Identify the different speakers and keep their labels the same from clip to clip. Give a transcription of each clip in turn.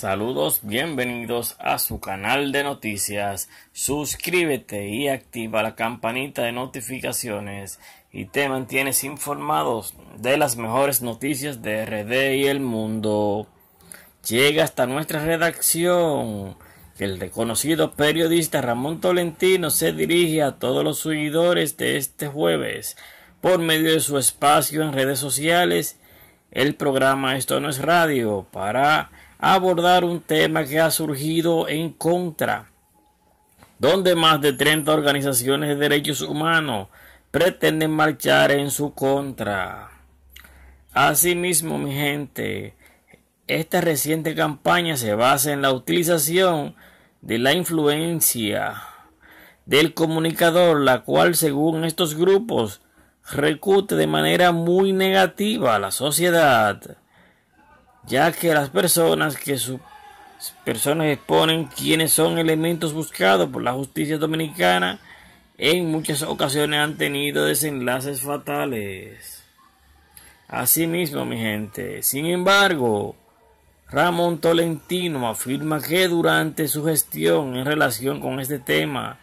Speaker 1: Saludos, bienvenidos a su canal de noticias. Suscríbete y activa la campanita de notificaciones y te mantienes informados de las mejores noticias de RD y el mundo. Llega hasta nuestra redacción que el reconocido periodista Ramón Tolentino se dirige a todos los seguidores de este jueves por medio de su espacio en redes sociales. El programa Esto no es radio para abordar un tema que ha surgido en contra, donde más de 30 organizaciones de derechos humanos pretenden marchar en su contra. Asimismo, mi gente, esta reciente campaña se basa en la utilización de la influencia del comunicador, la cual según estos grupos recute de manera muy negativa a la sociedad ya que las personas que sus personas exponen quienes son elementos buscados por la justicia dominicana en muchas ocasiones han tenido desenlaces fatales. Asimismo, mi gente, sin embargo, Ramón Tolentino afirma que durante su gestión en relación con este tema,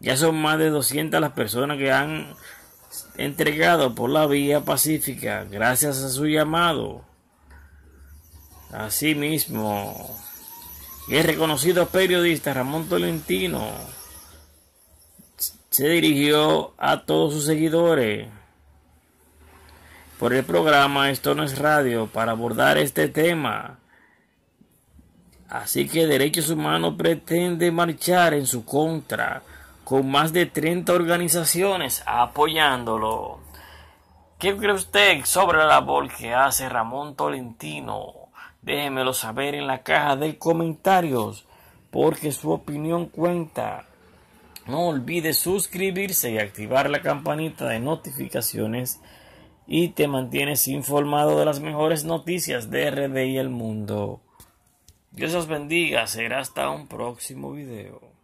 Speaker 1: ya son más de 200 las personas que han entregado por la vía pacífica gracias a su llamado. Asimismo, el reconocido periodista Ramón Tolentino se dirigió a todos sus seguidores por el programa Esto no es radio para abordar este tema. Así que Derechos Humanos pretende marchar en su contra con más de 30 organizaciones apoyándolo. ¿Qué cree usted sobre la labor que hace Ramón Tolentino? Déjemelo saber en la caja de comentarios, porque su opinión cuenta. No olvides suscribirse y activar la campanita de notificaciones y te mantienes informado de las mejores noticias de RD y el mundo. Dios os bendiga, será hasta un próximo video.